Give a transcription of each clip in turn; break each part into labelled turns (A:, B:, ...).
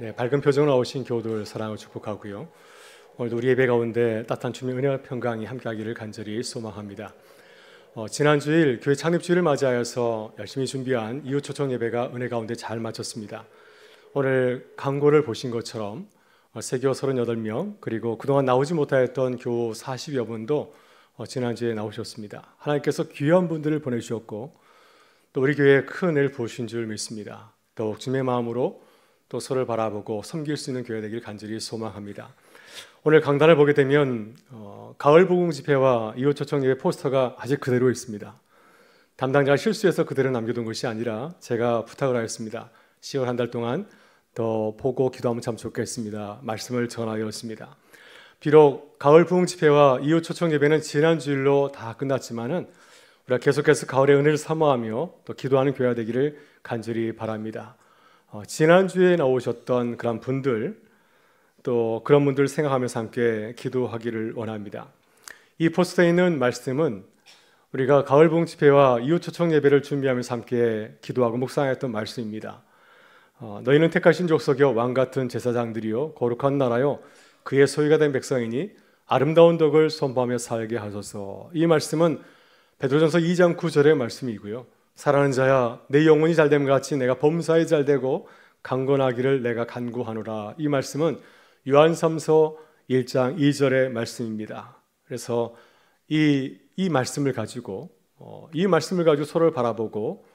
A: 네, 밝은 표정으로 나오신 교우들 사랑을 축복하고요. 오늘 우리 예배 가운데 따뜻한 주님 은혜와 평강이 함께하기를 간절히 소망합니다. 어, 지난 주일 교회 창립주일을 맞이하여서 열심히 준비한 이웃 초청 예배가 은혜 가운데 잘 마쳤습니다. 오늘 광고를 보신 것처럼 어, 세교 38명 그리고 그동안 나오지 못하였던 교우 40여 분도 어, 지난주에 나오셨습니다. 하나님께서 귀한 분들을 보내주셨고 또 우리 교회에 큰을 보신 줄 믿습니다. 더욱 주님의 마음으로 또 서로를 바라보고 섬길 수 있는 교회 되길 간절히 소망합니다. 오늘 강단을 보게 되면 어, 가을 부흥 집회와 이웃 초청 예배 포스터가 아직 그대로 있습니다. 담당자가 실수해서 그대로 남겨둔 것이 아니라 제가 부탁을 하였습니다. 10월 한 달 동안 더 보고 기도하면 참 좋겠습니다. 말씀을 전하였습니다. 비록 가을 부흥 집회와 이웃 초청 예배는 지난 주일로 다 끝났지만은 우리가 계속해서 가을의 은혜를 사모하며 또 기도하는 교회가 되기를 간절히 바랍니다. 어, 지난주에 나오셨던 그런 분들 또 그런 분들 생각하면서 함께 기도하기를 원합니다. 이 포스터에 있는 말씀은 우리가 가을봉 집회와 이웃 초청 예배를 준비하면서 함께 기도하고 묵상했던 말씀입니다. 어, 너희는 택하신 족속이요 왕 같은 제사장들이요 거룩한 나라요 그의 소유가 된 백성이니 아름다운 덕을 선포하며 살게 하소서. 이 말씀은 베드로전서 2장 9절의 말씀이고요. 사랑하는 자야 내 영혼이 잘됨 같이 내가 범사에 잘되고 강건하기를 내가 간구하노라. 이 말씀은 요한삼서 1장 2절의 말씀입니다. 그래서 이, 이 말씀을 가지고 어, 이 말씀을 가지고 서로를 바라보고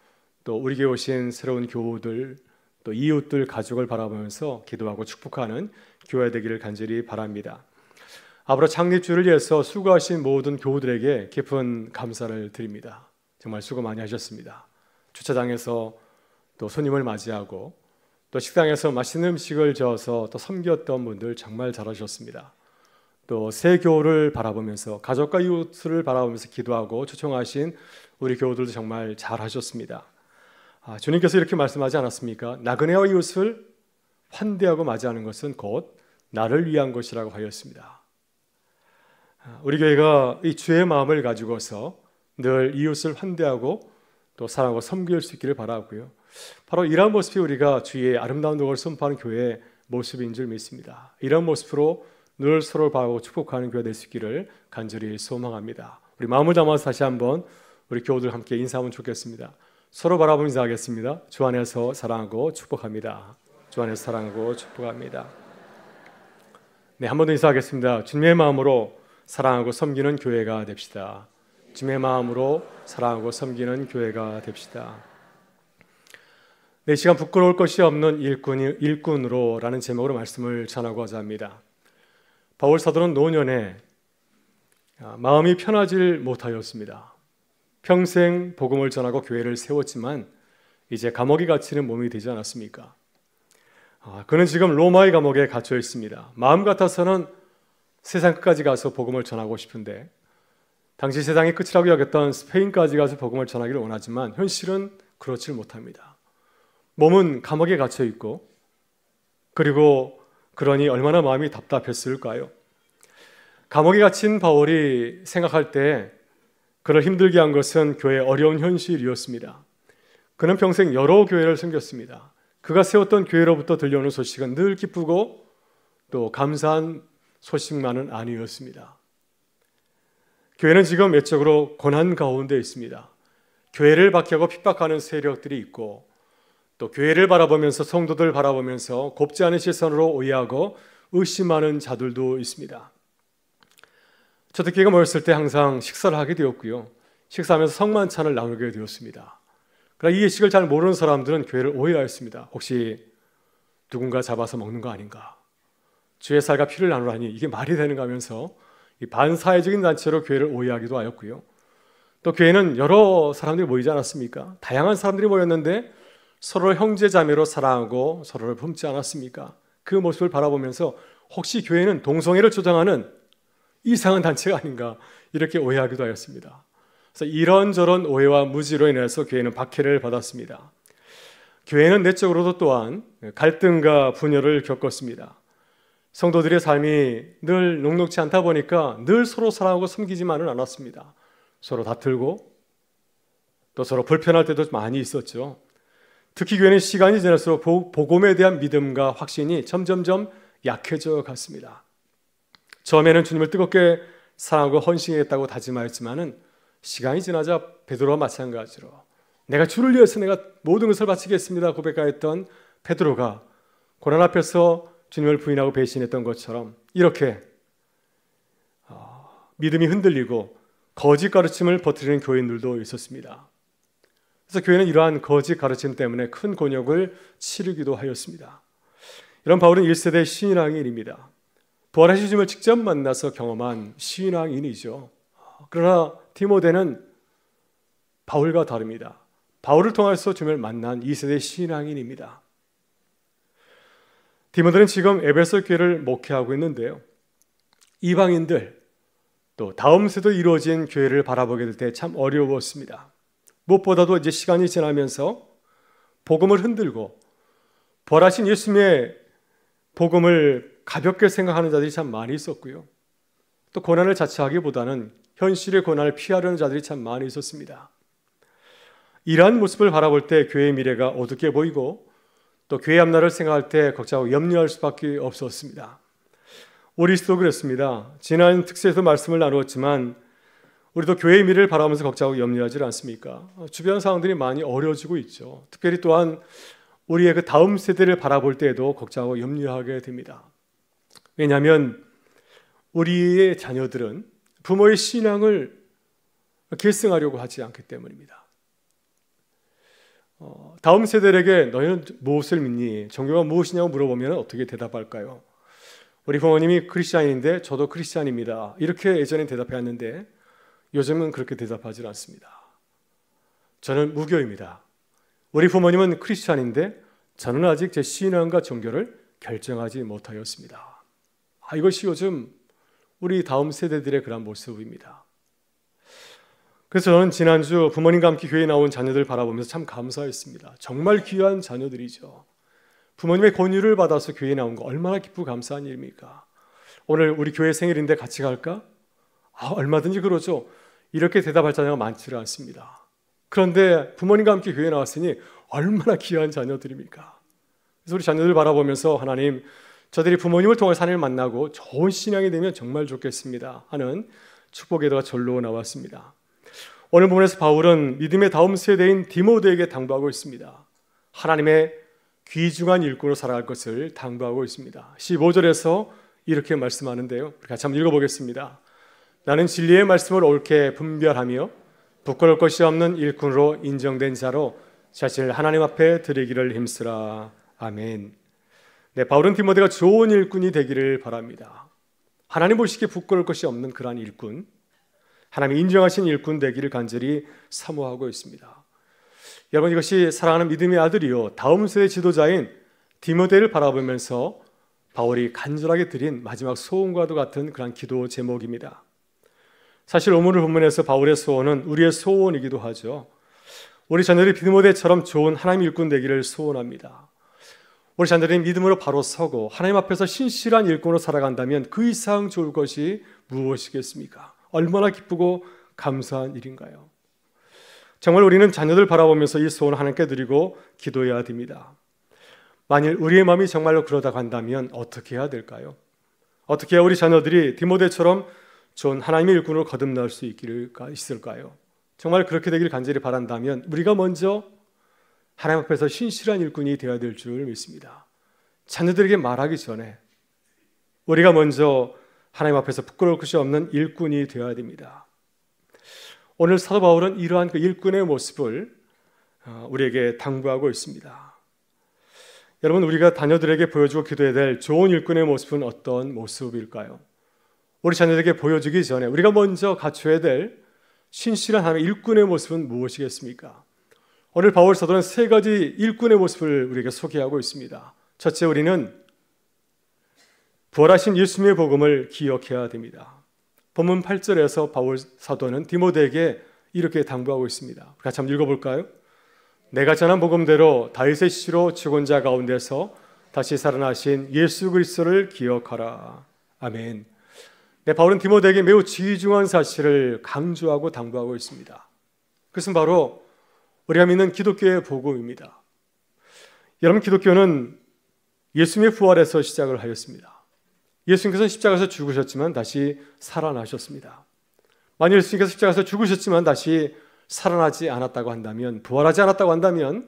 A: 또 우리에게 오신 새로운 교우들 또 이웃들 가족을 바라보면서 기도하고 축복하는 교회 되기를 간절히 바랍니다. 앞으로 창립주를 위해서 수고하신 모든 교우들에게 깊은 감사를 드립니다. 정말 수고 많이 하셨습니다. 주차장에서 또 손님을 맞이하고 또 식당에서 맛있는 음식을 저어서 또 섬겼던 분들 정말 잘하셨습니다. 또 새 교우를 바라보면서 가족과 이웃을 바라보면서 기도하고 초청하신 우리 교우들도 정말 잘하셨습니다. 아, 주님께서 이렇게 말씀하지 않았습니까? 나그네와 이웃을 환대하고 맞이하는 것은 곧 나를 위한 것이라고 하였습니다. 아, 우리 교회가 이 주의 마음을 가지고서 늘 이웃을 환대하고 또 사랑하고 섬길 수 있기를 바라고요. 바로 이러 모습이 우리가 주의 아름다운 도를 선포하는 교회의 모습인 줄 믿습니다. 이런 모습으로 늘 서로를 바라고 축복하는 교회 될수 있기를 간절히 소망합니다. 우리 마음을 담아서 다시 한번 우리 교우들 함께 인사하면 좋겠습니다. 서로 바라보면서 하겠습니다. 주 안에서 사랑하고 축복합니다. 주 안에서 사랑하고 축복합니다. 네, 한 번 더 인사하겠습니다. 주님의 마음으로 사랑하고 섬기는 교회가 됩시다. 주님의 마음으로 사랑하고 섬기는 교회가 됩시다. 내 시간 부끄러울 것이 없는 일꾼이, 일꾼으로라는 제목으로 말씀을 전하고자 합니다. 바울 사도는 노년에 아, 마음이 편하질 못하였습니다. 평생 복음을 전하고 교회를 세웠지만 이제 감옥에 갇히는 몸이 되지 않았습니까? 아, 그는 지금 로마의 감옥에 갇혀 있습니다. 마음 같아서는 세상 끝까지 가서 복음을 전하고 싶은데 당시 세상의 끝이라고 여겼던 스페인까지 가서 복음을 전하기를 원하지만 현실은 그렇지 못합니다. 몸은 감옥에 갇혀 있고 그리고 그러니 얼마나 마음이 답답했을까요? 감옥에 갇힌 바울이 생각할 때 그를 힘들게 한 것은 교회의 어려운 현실이었습니다. 그는 평생 여러 교회를 섬겼습니다. 그가 세웠던 교회로부터 들려오는 소식은 늘 기쁘고 또 감사한 소식만은 아니었습니다. 교회는 지금 외적으로 고난 가운데 있습니다. 교회를 박해하고 핍박하는 세력들이 있고 또 교회를 바라보면서 성도들 바라보면서 곱지 않은 시선으로 오해하고 의심하는 자들도 있습니다. 저도 기회가 모였을 때 항상 식사를 하게 되었고요. 식사하면서 성만찬을 나누게 되었습니다. 그러나 이 예식을 잘 모르는 사람들은 교회를 오해하였습니다. 혹시 누군가 잡아서 먹는 거 아닌가? 주의 살과 피를 나누라니 이게 말이 되는가 하면서 반사회적인 단체로 교회를 오해하기도 하였고요. 또 교회는 여러 사람들이 모이지 않았습니까? 다양한 사람들이 모였는데 서로 형제 자매로 사랑하고 서로를 품지 않았습니까? 그 모습을 바라보면서 혹시 교회는 동성애를 조장하는 이상한 단체가 아닌가 이렇게 오해하기도 하였습니다. 그래서 이런저런 오해와 무지로 인해서 교회는 박해를 받았습니다. 교회는 내적으로도 또한 갈등과 분열을 겪었습니다. 성도들의 삶이 늘 녹록치 않다 보니까 늘 서로 사랑하고 섬기지만은 않았습니다. 서로 다툴고 또 서로 불편할 때도 많이 있었죠. 특히 교회는 시간이 지날수록 복음에 대한 믿음과 확신이 점점점 약해져 갔습니다. 처음에는 주님을 뜨겁게 사랑하고 헌신했다고 다짐하였지만은 시간이 지나자 베드로와 마찬가지로 내가 주를 위해서 내가 모든 것을 바치겠습니다 고백하였던 베드로가 고난 앞에서 주님을 부인하고 배신했던 것처럼 이렇게 어, 믿음이 흔들리고 거짓 가르침을 버티는 교인들도 있었습니다. 그래서 교회는 이러한 거짓 가르침 때문에 큰 곤욕을 치르기도 하였습니다. 이런 바울은 1세대 신앙인입니다. 부활하신 주님을 직접 만나서 경험한 신앙인이죠. 그러나 디모데는 바울과 다릅니다. 바울을 통해서 주님을 만난 2세대 신앙인입니다. 디모데는 지금 에베소 교회를 목회하고 있는데요. 이방인들 또 다음 세도 이루어진 교회를 바라보게 될 때 참 어려웠습니다. 무엇보다도 이제 시간이 지나면서 복음을 흔들고 벌하신 예수님의 복음을 가볍게 생각하는 자들이 참 많이 있었고요. 또 고난을 자처하기보다는 현실의 고난을 피하려는 자들이 참 많이 있었습니다. 이러한 모습을 바라볼 때 교회의 미래가 어둡게 보이고 또 교회 앞날을 생각할 때 걱정하고 염려할 수밖에 없었습니다. 오리스도 그랬습니다. 지난 특세에서 말씀을 나누었지만 우리도 교회의 미래를 바라면서 걱정하고 염려하지 않습니까? 주변 상황들이 많이 어려지고 있죠. 특별히 또한 우리의 그 다음 세대를 바라볼 때에도 걱정하고 염려하게 됩니다. 왜냐하면 우리의 자녀들은 부모의 신앙을 계승하려고 하지 않기 때문입니다. 어, 다음 세대에게 들 너희는 무엇을 믿니? 종교가 무엇이냐고 물어보면 어떻게 대답할까요? 우리 부모님이 크리스찬인데 저도 크리스찬입니다. 이렇게 예전에 대답해왔는데 요즘은 그렇게 대답하지 않습니다. 저는 무교입니다. 우리 부모님은 크리스찬인데 저는 아직 제 신앙과 종교를 결정하지 못하였습니다. 아, 이것이 요즘 우리 다음 세대들의 그런 모습입니다. 그래서 저는 지난주 부모님과 함께 교회에 나온 자녀들 바라보면서 참 감사했습니다. 정말 귀한 자녀들이죠. 부모님의 권유를 받아서 교회에 나온 거 얼마나 기쁘고 감사한 일입니까? 오늘 우리 교회 생일인데 같이 갈까? 아, 얼마든지 그러죠. 이렇게 대답할 자녀가 많지를 않습니다. 그런데 부모님과 함께 교회에 나왔으니 얼마나 귀한 자녀들입니까? 그래서 우리 자녀들 바라보면서 하나님, 저들이 부모님을 통해 하나님을 만나고 좋은 신앙이 되면 정말 좋겠습니다. 하는 축복의 도가 절로 나왔습니다. 오늘 본문에서 바울은 믿음의 다음 세대인 디모데에게 당부하고 있습니다. 하나님의 귀중한 일꾼으로 살아갈 것을 당부하고 있습니다. 15절에서 이렇게 말씀하는데요. 우리 같이 한번 읽어보겠습니다. 나는 진리의 말씀을 옳게 분별하며 부끄러울 것이 없는 일꾼으로 인정된 자로 자신을 하나님 앞에 드리기를 힘쓰라. 아멘. 네, 바울은 디모데가 좋은 일꾼이 되기를 바랍니다. 하나님 보시기에 부끄러울 것이 없는 그러한 일꾼, 하나님이 인정하신 일꾼 되기를 간절히 사모하고 있습니다. 여러분 이것이 사랑하는 믿음의 아들이요 다음 세대 지도자인 디모데를 바라보면서 바울이 간절하게 드린 마지막 소원과도 같은 그런 기도 제목입니다. 사실 오늘 본문에서 바울의 소원은 우리의 소원이기도 하죠. 우리 자녀들이 디모데처럼 좋은 하나님 일꾼 되기를 소원합니다. 우리 자녀들이 믿음으로 바로 서고 하나님 앞에서 신실한 일꾼으로 살아간다면 그 이상 좋을 것이 무엇이겠습니까? 얼마나 기쁘고 감사한 일인가요? 정말 우리는 자녀들 바라보면서 이 소원을 하나님께 드리고 기도해야 됩니다. 만일 우리의 마음이 정말로 그러다 간다면 어떻게 해야 될까요? 어떻게 해야 우리 자녀들이 디모데처럼 좋은 하나님의 일꾼으로 거듭날 수 있을까요? 정말 그렇게 되길 간절히 바란다면 우리가 먼저 하나님 앞에서 신실한 일꾼이 되어야 될 줄 믿습니다. 자녀들에게 말하기 전에 우리가 먼저 하나님 앞에서 부끄러울 것이 없는 일꾼이 되어야 됩니다. 오늘 사도 바울은 이러한 그 일꾼의 모습을 어, 우리에게 당부하고 있습니다. 여러분 우리가 자녀들에게 보여주고 기도해야 될 좋은 일꾼의 모습은 어떤 모습일까요? 우리 자녀들에게 보여주기 전에 우리가 먼저 갖춰야 될 신실한 하나의 일꾼의 모습은 무엇이겠습니까? 오늘 바울 사도는 세 가지 일꾼의 모습을 우리에게 소개하고 있습니다. 첫째 우리는 부활하신 예수님의 복음을 기억해야 됩니다. 본문 8절에서 바울 사도는 디모데에게 이렇게 당부하고 있습니다. 같이 한번 읽어볼까요? 내가 전한 복음대로 다윗의 시로 죽은 자 가운데서 다시 살아나신 예수 그리스도를 기억하라. 아멘. 네, 바울은 디모데에게 매우 지중한 사실을 강조하고 당부하고 있습니다. 그것은 바로 우리가 믿는 기독교의 복음입니다. 여러분 기독교는 예수님의 부활에서 시작을 하였습니다. 예수님께서는 십자가에서 죽으셨지만 다시 살아나셨습니다. 만일 예수님께서 십자가에서 죽으셨지만 다시 살아나지 않았다고 한다면, 부활하지 않았다고 한다면,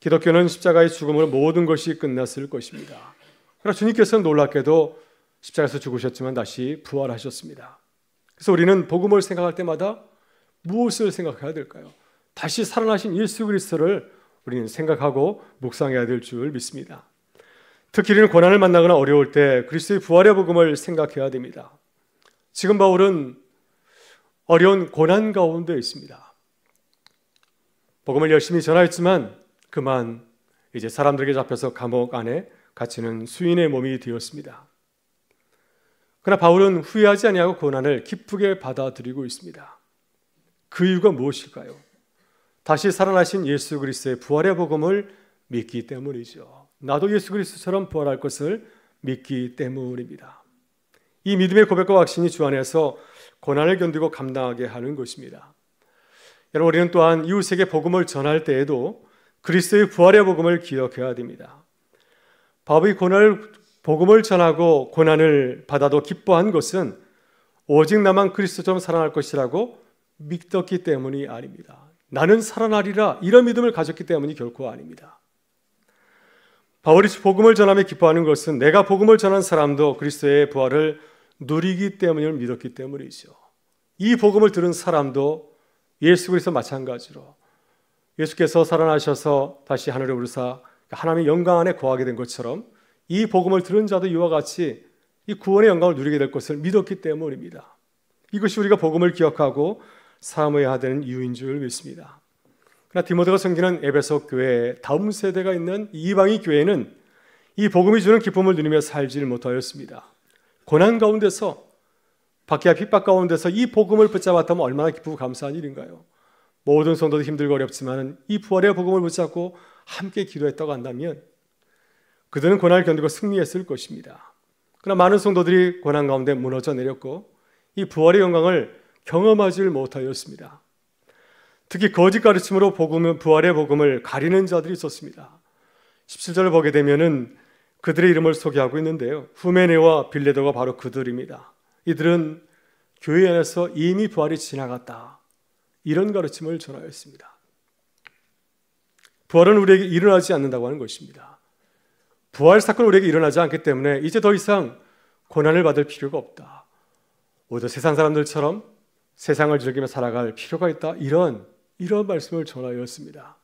A: 기독교는 십자가의 죽음으로 모든 것이 끝났을 것입니다. 그러나 주님께서는 놀랍게도 십자가에서 죽으셨지만 다시 부활하셨습니다. 그래서 우리는 복음을 생각할 때마다 무엇을 생각해야 될까요? 다시 살아나신 예수 그리스도를 우리는 생각하고 묵상해야 될 줄 믿습니다. 특히 우리는 고난을 만나거나 어려울 때 그리스도의 부활의 복음을 생각해야 됩니다. 지금 바울은 어려운 고난 가운데 있습니다. 복음을 열심히 전하였지만 그만 이제 사람들에게 잡혀서 감옥 안에 갇히는 수인의 몸이 되었습니다. 그러나 바울은 후회하지 아니하고 고난을 기쁘게 받아들이고 있습니다. 그 이유가 무엇일까요? 다시 살아나신 예수 그리스도의 부활의 복음을 믿기 때문이죠. 나도 예수 그리스도처럼 부활할 것을 믿기 때문입니다. 이 믿음의 고백과 확신이 주 안에서 고난을 견디고 감당하게 하는 것입니다. 여러분 우리는 또한 이웃에게 복음을 전할 때에도 그리스도의 부활의 복음을 기억해야 됩니다. 바울이 고난을 복음을 전하고 고난을 받아도 기뻐한 것은 오직 나만 그리스도처럼 살아날 것이라고 믿었기 때문이 아닙니다. 나는 살아나리라 이런 믿음을 가졌기 때문이 결코 아닙니다. 바울이 복음을 전함에 기뻐하는 것은 내가 복음을 전한 사람도 그리스도의 부활을 누리기 때문을 믿었기 때문이죠. 이 복음을 들은 사람도 예수 그리스도 마찬가지로 예수께서 살아나셔서 다시 하늘에 오르사 하나님의 영광 안에 거하게 된 것처럼 이 복음을 들은 자도 이와 같이 이 구원의 영광을 누리게 될 것을 믿었기 때문입니다. 이것이 우리가 복음을 기억하고 사모해야 되는 이유인 줄 믿습니다. 그러나 디모데가 섬기는 에베소 교회 다음 세대가 있는 이방의 교회는 이 복음이 주는 기쁨을 누리며 살지를 못하였습니다. 고난 가운데서 박해 핍박 가운데서 이 복음을 붙잡았다면 얼마나 기쁘고 감사한 일인가요? 모든 성도도 힘들고 어렵지만 이 부활의 복음을 붙잡고 함께 기도했다고 한다면 그들은 고난을 견디고 승리했을 것입니다. 그러나 많은 성도들이 고난 가운데 무너져 내렸고 이 부활의 영광을 경험하지 못하였습니다. 특히 거짓 가르침으로 복음을, 부활의 복음을 가리는 자들이 있었습니다. 17절을 보게 되면은 그들의 이름을 소개하고 있는데요. 후메네와 빌레도가 바로 그들입니다. 이들은 교회 안에서 이미 부활이 지나갔다. 이런 가르침을 전하였습니다. 부활은 우리에게 일어나지 않는다고 하는 것입니다. 부활 사건은 우리에게 일어나지 않기 때문에 이제 더 이상 고난을 받을 필요가 없다. 오히려 세상 사람들처럼 세상을 즐기며 살아갈 필요가 있다. 이런 이런 말씀을 전하였습니다.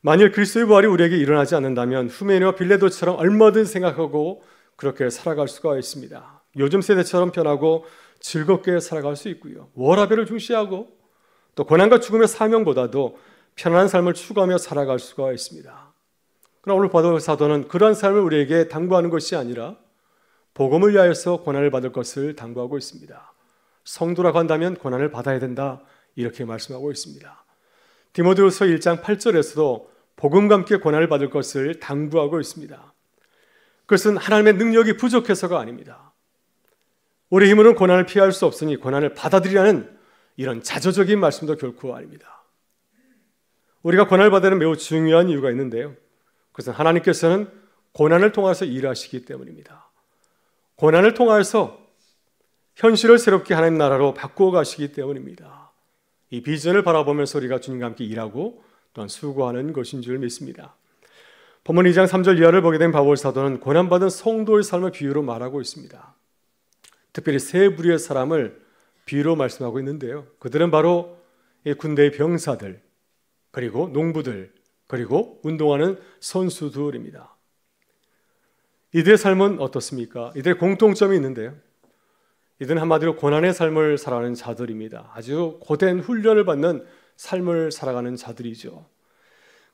A: 만일 그리스도의 부활이 우리에게 일어나지 않는다면 후메니와 빌레도처럼 얼마든 생각하고 그렇게 살아갈 수가 있습니다. 요즘 세대처럼 편하고 즐겁게 살아갈 수 있고요. 워라벨을 중시하고 또 고난과 죽음의 사명보다도 편안한 삶을 추구하며 살아갈 수가 있습니다. 그러나 오늘 바도 사도는 그러 삶을 우리에게 당부하는 것이 아니라 복음을 위하여서 고난을 받을 것을 당부하고 있습니다. 성도라고 한다면 고난을 받아야 된다. 이렇게 말씀하고 있습니다. 디모데후서 1장 8절에서도 복음과 함께 권한을 받을 것을 당부하고 있습니다. 그것은 하나님의 능력이 부족해서가 아닙니다. 우리 힘으로는 고난을 피할 수 없으니 고난을 받아들이라는 이런 자조적인 말씀도 결코 아닙니다. 우리가 고난을 받는 매우 중요한 이유가 있는데요. 그것은 하나님께서는 고난을 통해서 일하시기 때문입니다. 고난을 통해서 현실을 새롭게 하나님 나라로 바꾸어 가시기 때문입니다. 이 비전을 바라보면서 우리가 주님과 함께 일하고 또한 수고하는 것인 줄 믿습니다. 본문 2장 3절 이하를 보게 된 바울 사도는 고난받은 성도의 삶을 비유로 말하고 있습니다. 특별히 세 부류의 사람을 비유로 말씀하고 있는데요. 그들은 바로 군대의 병사들, 그리고 농부들, 그리고 운동하는 선수들입니다. 이들의 삶은 어떻습니까? 이들의 공통점이 있는데요. 이들은 한마디로 고난의 삶을 살아가는 자들입니다. 아주 고된 훈련을 받는 삶을 살아가는 자들이죠.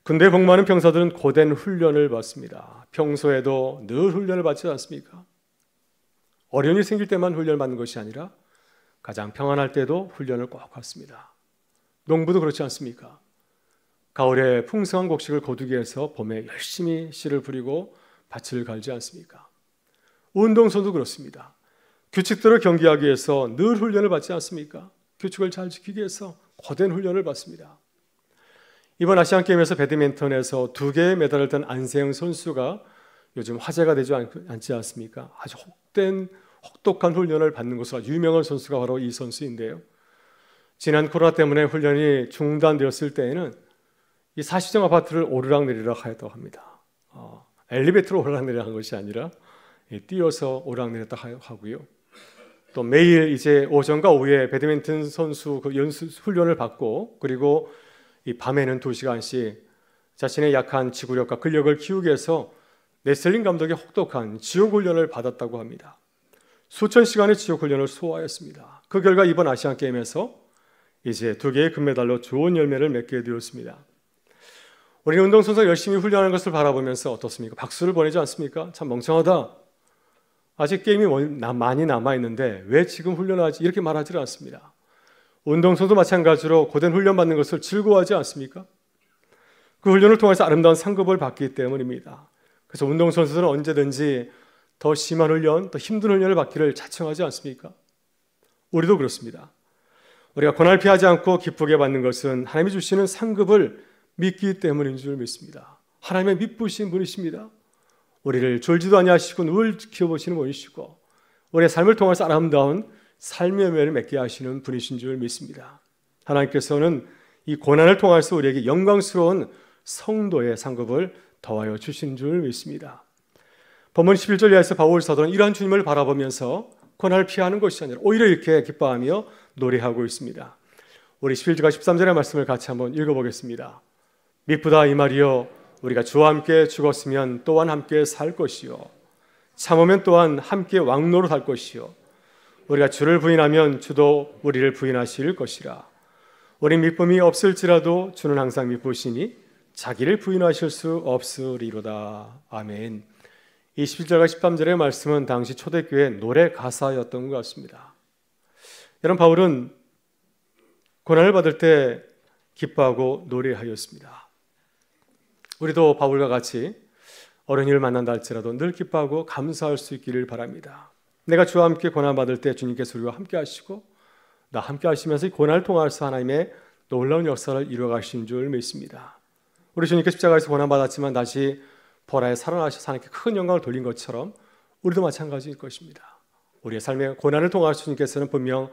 A: 근대 복무하는 병사들은 고된 훈련을 받습니다. 평소에도 늘 훈련을 받지 않습니까? 어려움이 생길 때만 훈련을 받는 것이 아니라 가장 평안할 때도 훈련을 꼭 받습니다. 농부도 그렇지 않습니까? 가을에 풍성한 곡식을 거두기 위해서 봄에 열심히 씨를 부리고 밭을 갈지 않습니까? 운동선도 그렇습니다. 규칙들을 경기하기 위해서 늘 훈련을 받지 않습니까? 규칙을 잘 지키기 위해서 거된 훈련을 받습니다. 이번 아시안 게임에서 배드민턴에서 두 개의 메달을 딴 안세영 선수가 요즘 화제가 되지 않지 않습니까? 아주 혹된 혹독한 훈련을 받는 것으로 유명한 선수가 바로 이 선수인데요. 지난 코로나 때문에 훈련이 중단되었을 때에는 이 사시정 아파트를 오르락내리락 하였다고 합니다. 어, 엘리베이터로 오르락내리락 한 것이 아니라 예, 뛰어서 오르락내리락 하고요. 또 매일 이제 오전과 오후에 배드민턴 선수 그 연수 훈련을 받고 그리고 이 밤에는 두 시간씩 자신의 약한 지구력과 근력을 키우기 위해서 레슬링 감독의 혹독한 지옥 훈련을 받았다고 합니다. 수천 시간의 지옥 훈련을 소화했습니다. 그 결과 이번 아시안 게임에서 이제 두 개의 금메달로 좋은 열매를 맺게 되었습니다. 우리 운동선수 열심히 훈련하는 것을 바라보면서 어떻습니까? 박수를 보내지 않습니까? 참 멍청하다. 아직 게임이 많이 남아있는데 왜 지금 훈련하지? 이렇게 말하지 않습니다. 운동선도 마찬가지로 고된 훈련받는 것을 즐거워하지 않습니까? 그 훈련을 통해서 아름다운 상급을 받기 때문입니다. 그래서 운동선수들은 언제든지 더 심한 훈련, 더 힘든 훈련을 받기를 자청하지 않습니까? 우리도 그렇습니다. 우리가 고난을 피하지 않고 기쁘게 받는 것은 하나님이 주시는 상급을 믿기 때문인 줄 믿습니다. 하나님의 믿부신 분이십니다. 우리를 졸지도 아니하시고 늘 지켜보시는 분이시고 우리의 삶을 통해서 아름다운 삶의 열매를 맺게 하시는 분이신 줄 믿습니다. 하나님께서는 이 고난을 통해서 우리에게 영광스러운 성도의 상급을 더하여 주신 줄 믿습니다. 본문 11절 이하에서 바울 사도는 이러한 주님을 바라보면서 고난을 피하는 것이 아니라 오히려 이렇게 기뻐하며 노래하고 있습니다. 우리 11절과 13절의 말씀을 같이 한번 읽어보겠습니다. 미쁘다 이 말이여 우리가 주와 함께 죽었으면 또한 함께 살 것이요. 참으면 또한 함께 왕노로 살 것이요. 우리가 주를 부인하면 주도 우리를 부인하실 것이라. 우리 믿음이 없을지라도 주는 항상 믿으시니 자기를 부인하실 수 없으리로다. 아멘. 21절과 13절의 말씀은 당시 초대교회 노래 가사였던 것 같습니다. 여러분 바울은 고난을 받을 때 기뻐하고 노래하였습니다. 우리도 바울과 같이 어른이를 만난다 할지라도 늘 기뻐하고 감사할 수 있기를 바랍니다. 내가 주와 함께 고난받을 때 주님께서 우리와 함께 하시고 나 함께 하시면서 고난을 통해서 하나님의 놀라운 역사를 이루어 가신 줄 믿습니다. 우리 주님께 십자가에서 고난받았지만 다시 보라에 살아나셔서 하나님께 큰 영광을 돌린 것처럼 우리도 마찬가지일 것입니다. 우리의 삶의 고난을 통하여 주님께서는 분명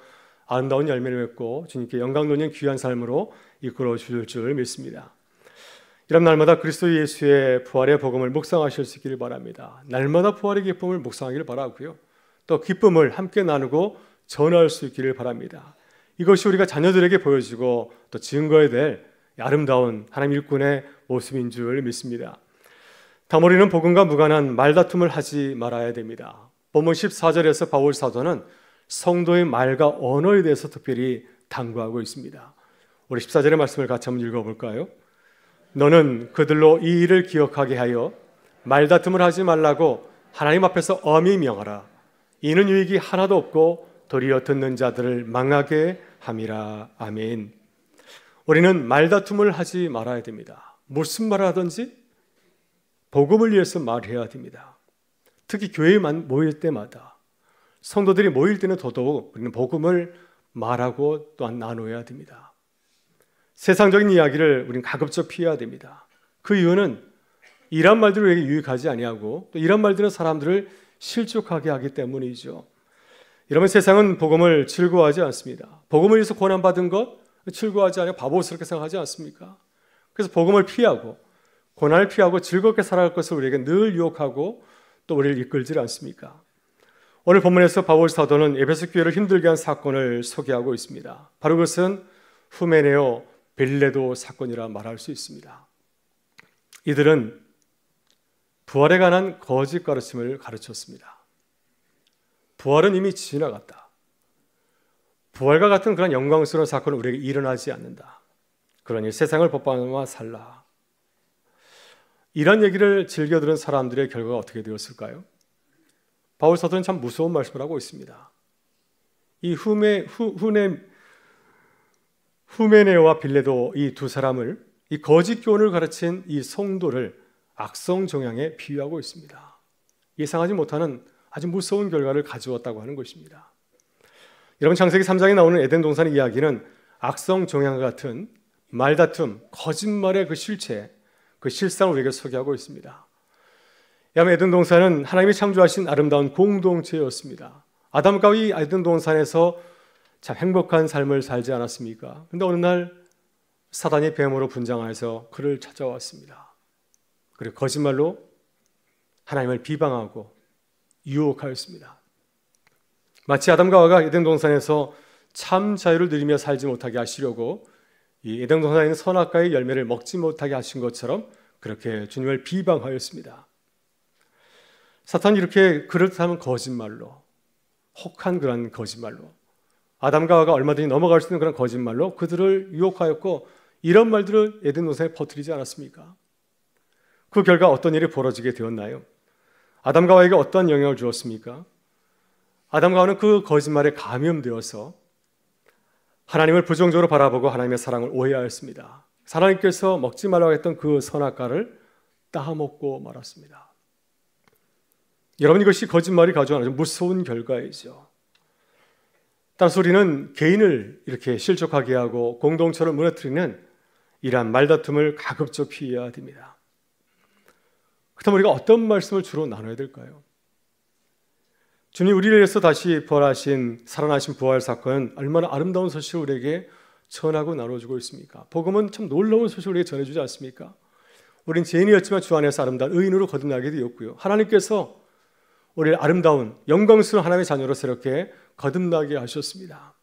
A: 아름다운 열매를 맺고 주님께 영광 논인 귀한 삶으로 이끌어 주실 줄 믿습니다. 이런 날마다 그리스도 예수의 부활의 복음을 묵상하실 수 있기를 바랍니다. 날마다 부활의 기쁨을 묵상하기를 바라고요. 또 기쁨을 함께 나누고 전할 수 있기를 바랍니다. 이것이 우리가 자녀들에게 보여주고 또 증거해야 될 아름다운 하나님 일꾼의 모습인 줄 믿습니다. 다머리는 복음과 무관한 말다툼을 하지 말아야 됩니다. 본문 14절에서 바울 사도는 성도의 말과 언어에 대해서 특별히 당부하고 있습니다. 우리 14절의 말씀을 같이 한번 읽어볼까요? 너는 그들로 이 일을 기억하게 하여 말다툼을 하지 말라고 하나님 앞에서 엄히 명하라. 이는 유익이 하나도 없고 도리어 듣는 자들을 망하게 함이라. 아멘. 우리는 말다툼을 하지 말아야 됩니다. 무슨 말 하든지 복음을 위해서 말해야 됩니다. 특히 교회만 모일 때마다 성도들이 모일 때는 더더욱 우리는 복음을 말하고 또한 나눠야 됩니다. 세상적인 이야기를 우리는 가급적 피해야 됩니다. 그 이유는 이런 말들을 우리에게 유익하지 아니하고 또 이런 말들은 사람들을 실족하게 하기 때문이죠. 이러면 세상은 복음을 즐거워하지 않습니다. 복음을 위해서 고난받은 것 즐거워하지 않고 바보스럽게 생각하지 않습니까? 그래서 복음을 피하고 고난을 피하고 즐겁게 살아갈 것을 우리에게 늘 유혹하고 또 우리를 이끌지 않습니까? 오늘 본문에서 바울 사도는 에베소 교회를 힘들게 한 사건을 소개하고 있습니다. 바로 그것은 후메네오 빌레도 사건이라 말할 수 있습니다. 이들은 부활에 관한 거짓 가르침을 가르쳤습니다. 부활은 이미 지나갔다. 부활과 같은 그런 영광스러운 사건은 우리에게 일어나지 않는다. 그러니 세상을 법반으로 살라. 이런 얘기를 즐겨 들은 사람들의 결과가 어떻게 되었을까요? 바울 사도는 참 무서운 말씀을 하고 있습니다. 이 훈의, 훈의 후메네와 빌레도 이 두 사람을 이 거짓 교훈을 가르친 이 성도를 악성 종양에 비유하고 있습니다. 예상하지 못하는 아주 무서운 결과를 가져왔다고 하는 것입니다. 여러분 창세기 3장에 나오는 에덴 동산의 이야기는 악성 종양과 같은 말다툼, 거짓말의 그 실체, 그 실상을 우리에게 소개하고 있습니다. 야매 에덴 동산은 하나님이 창조하신 아름다운 공동체였습니다. 아담과 이 에덴 동산에서 참 행복한 삶을 살지 않았습니까? 근데 어느 날 사단이 뱀으로 분장해서 그를 찾아왔습니다. 그리고 거짓말로 하나님을 비방하고 유혹하였습니다. 마치 아담과 하가 에덴 동산에서 참 자유를 누리며 살지 못하게 하시려고 이 에덴 동산에 있는 선악과의 열매를 먹지 못하게 하신 것처럼 그렇게 주님을 비방하였습니다. 사탄이 이렇게 그렇다면 거짓말로 혹한 그런 거짓말로 아담과 하가 얼마든지 넘어갈 수 있는 그런 거짓말로 그들을 유혹하였고 이런 말들을 에덴 노사에 퍼뜨리지 않았습니까? 그 결과 어떤 일이 벌어지게 되었나요? 아담과 하에게 어떤 영향을 주었습니까? 아담과 하는 그 거짓말에 감염되어서 하나님을 부정적으로 바라보고 하나님의 사랑을 오해하였습니다. 하나님께서 먹지 말라고 했던 그 선악과를 따먹고 말았습니다. 여러분 이것이 거짓말이 가져오는 무서운 결과이죠. 딸소리는 개인을 이렇게 실족하게 하고 공동체를 무너뜨리는 이러한 말다툼을 가급적 피해야 됩니다. 그렇다면 우리가 어떤 말씀을 주로 나눠야 될까요? 주님 우리를 위해서 다시 부활하신 살아나신 부활 사건 얼마나 아름다운 소식을 우리에게 전하고 나눠주고 있습니까? 복음은 참 놀라운 소식을 우리에게 전해주지 않습니까? 우린 죄인이었지만 주 안에서 아름다운 의인으로 거듭나게 되었고요. 하나님께서 우리를 아름다운 영광스러운 하나님의 자녀로 새롭게 거듭나게 하셨습니다.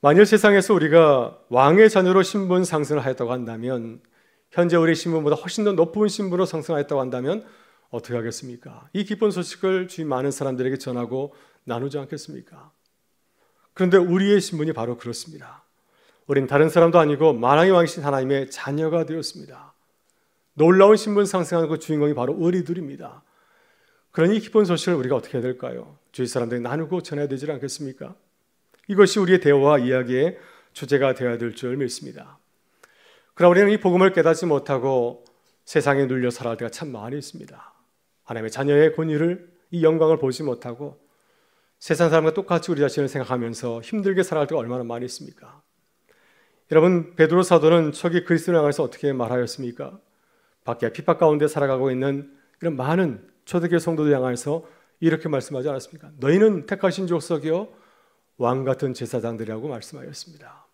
A: 만일 세상에서 우리가 왕의 자녀로 신분 상승을 하였다고 한다면 현재 우리 신분보다 훨씬 더 높은 신분으로 상승하였다고 한다면 어떻게 하겠습니까? 이 기쁜 소식을 주위 많은 사람들에게 전하고 나누지 않겠습니까? 그런데 우리의 신분이 바로 그렇습니다. 우린 다른 사람도 아니고 만왕의 왕신 하나님의 자녀가 되었습니다. 놀라운 신분 상승하는 그 주인공이 바로 우리들입니다. 그러니 기쁜 소식을 우리가 어떻게 해야 될까요? 주위 사람들이 나누고 전해야 되지 않겠습니까? 이것이 우리의 대화와 이야기의 주제가 되어야 될 줄 믿습니다. 그러나 우리는 이 복음을 깨닫지 못하고 세상에 눌려 살아갈 때가 참 많이 있습니다. 하나님의 자녀의 권위를 이 영광을 보지 못하고 세상 사람과 똑같이 우리 자신을 생각하면서 힘들게 살아갈 때가 얼마나 많이 있습니까? 여러분 베드로 사도는 초기 그리스도를 향해서 어떻게 말하였습니까? 밖에 핍박 가운데 살아가고 있는 이런 많은 초대교회 성도들 향해서 이렇게 말씀하지 않았습니까? 너희는 택하신 족속이요 왕 같은 제사장들이라고 말씀하였습니다.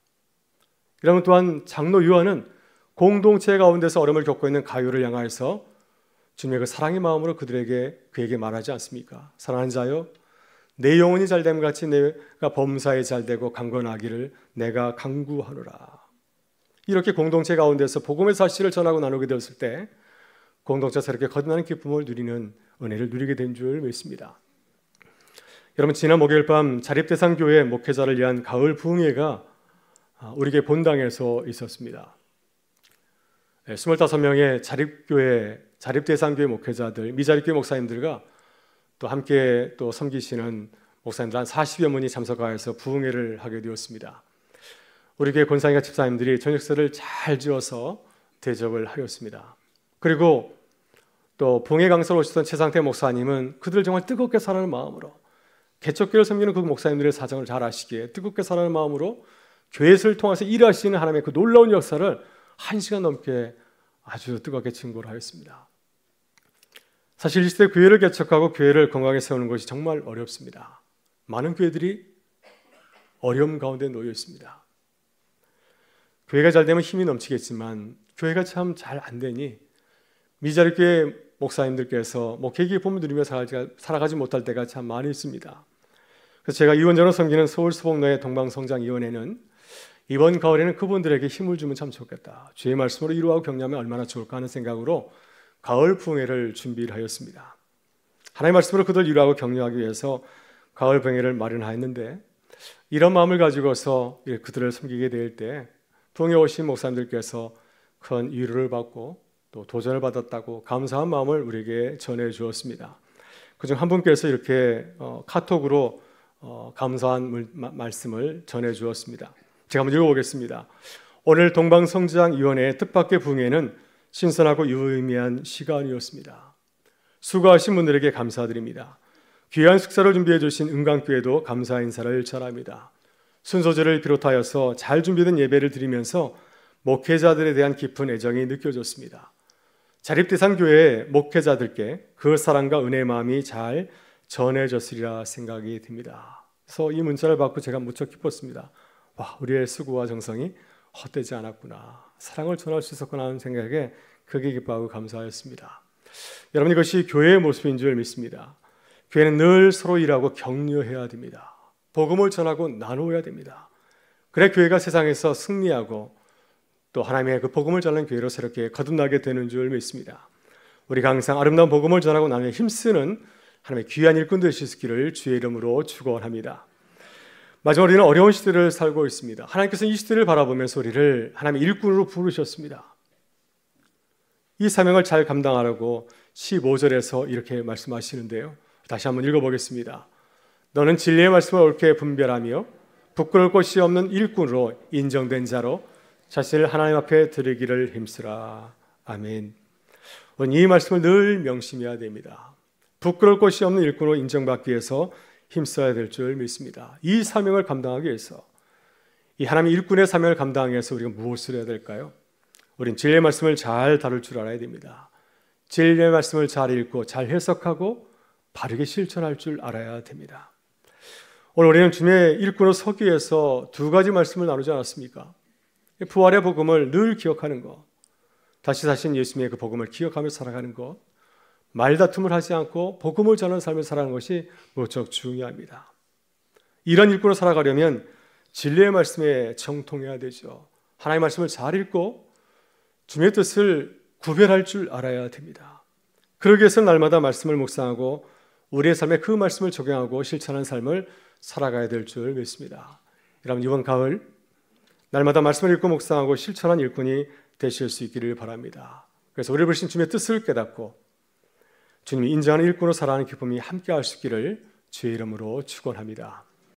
A: 여러분 또한 장로 요한은 공동체 가운데서 어려움을 겪고 있는 가요를 향하여서 주님의 그 사랑의 마음으로 그들에게 그에게 말하지 않습니까? 사랑하는 자여 내 영혼이 잘됨 같이 내가 범사에 잘되고 강건하기를 내가 강구하노라. 이렇게 공동체 가운데서 복음의 사실을 전하고 나누게 되었을 때 공동체스럽게 거듭나는 기쁨을 누리는 은혜를 누리게 된 줄 믿습니다. 여러분 지난 목요일 밤 자립대상 교회 목회자를 위한 가을 부흥회가 아, 우리 교 본당에서 있었습니다. 25명의 예, 자립교회 자립대상교회 목회자들, 미자립교회 목사님들과 또 함께 또 섬기시는 목사님들 한 40여 분이 참석하여서 부흥회를 하게 되었습니다. 우리 교회 권상이가 집사님들이 저녁사를 잘 지어서 대접을 하였습니다. 그리고 또 봉해 강사로 오셨던 최상태 목사님은 그들을 정말 뜨겁게 사랑하는 마음으로 개척교를 섬기는 그 목사님들의 사정을 잘 아시기에 뜨겁게 사랑하는 마음으로 교회를 통해서 일하시는 하나님의 그 놀라운 역사를 한 시간 넘게 아주 뜨겁게 증거를 하였습니다. 사실 이 시대 교회를 개척하고 교회를 건강하게 세우는 것이 정말 어렵습니다. 많은 교회들이 어려움 가운데 놓여 있습니다. 교회가 잘 되면 힘이 넘치겠지만 교회가 참 잘 안 되니 미자리교회 목사님들께서 목회기 봄을 누리며 살아가지 못할 때가 참 많이 있습니다. 그래서 제가 이원전을 섬기는 서울 수복로의 동방성장위원회는 이번 가을에는 그분들에게 힘을 주면 참 좋겠다. 주의 말씀으로 이루하고 격려하면 얼마나 좋을까 하는 생각으로 가을 부흥회를 준비를 하였습니다. 하나님의 말씀으로 그들 위로하고 격려하기 위해서 가을 부흥회를 마련하였는데 이런 마음을 가지고서 그들을 섬기게 될때 부흥회 오신 목사님들께서 큰 위로를 받고 또 도전을 받았다고 감사한 마음을 우리에게 전해 주었습니다. 그중 한 분께서 이렇게 어, 카톡으로 어, 감사한 물, 마, 말씀을 전해 주었습니다. 제가 한번 읽어보겠습니다. 오늘 동방성장위원회 뜻밖의 붕에는 신선하고 유의미한 시간이었습니다. 수고하신 분들에게 감사드립니다. 귀한 식사를 준비해 주신 은강교회도 감사 인사를 전합니다. 순서제를 비롯하여서 잘 준비된 예배를 드리면서 목회자들에 대한 깊은 애정이 느껴졌습니다. 자립대상교회 목회자들께 그 사랑과 은혜의 마음이 잘 전해졌으리라 생각이 듭니다. 그래서 이 문자를 받고 제가 무척 기뻤습니다. 와, 우리의 수고와 정성이 헛되지 않았구나. 사랑을 전할 수 있었구나 하는 생각에 크게 기뻐하고 감사하였습니다. 여러분 이것이 교회의 모습인 줄 믿습니다. 교회는 늘 서로 일하고 격려해야 됩니다. 복음을 전하고 나누어야 됩니다. 그래 교회가 세상에서 승리하고 또 하나님의 그 복음을 전하는 교회로 새롭게 거듭나게 되는 줄 믿습니다. 우리가 항상 아름다운 복음을 전하고 나면 힘쓰는 하나님의 귀한 일꾼 되시기를 주의 이름으로 축원합니다. 마지막 우리는 어려운 시대를 살고 있습니다. 하나님께서는 이 시대를 바라보면서 우리를 하나님의 일꾼으로 부르셨습니다. 이 사명을 잘 감당하라고 15절에서 이렇게 말씀하시는데요. 다시 한번 읽어보겠습니다. 너는 진리의 말씀을 옳게 분별하며 부끄러울 것이 없는 일꾼으로 인정된 자로 자신을 하나님 앞에 드리기를 힘쓰라. 아멘. 이 말씀을 늘 명심해야 됩니다. 부끄러울 곳이 없는 일꾼으로 인정받기 위해서 힘써야 될 줄 믿습니다. 이 사명을 감당하기 위해서 이 하나님의 일꾼의 사명을 감당하기 위해서 우리가 무엇을 해야 될까요? 우린 진리의 말씀을 잘 다룰 줄 알아야 됩니다. 진리의 말씀을 잘 읽고 잘 해석하고 바르게 실천할 줄 알아야 됩니다. 오늘 우리는 주님의 일꾼으로 서기 위해서 두 가지 말씀을 나누지 않았습니까? 부활의 복음을 늘 기억하는 것, 다시 사신 예수님의 그 복음을 기억하며 살아가는 것, 말다툼을 하지 않고 복음을 전하는 삶을 살아가는 것이 무척 중요합니다. 이런 일꾼을 살아가려면 진리의 말씀에 정통해야 되죠. 하나님의 말씀을 잘 읽고 주님의 뜻을 구별할 줄 알아야 됩니다. 그러기 위해서 날마다 말씀을 묵상하고 우리의 삶에 그 말씀을 적용하고 실천하는 삶을 살아가야 될 줄 믿습니다. 여러분 이번 가을 날마다 말씀을 읽고 묵상하고 실천한 일꾼이 되실 수 있기를 바랍니다. 그래서 우리 불신 주님의 뜻을 깨닫고 주님이 인정하는 일꾼으로 살아가는 기쁨이 함께할 수 있기를 주의 이름으로 축원합니다.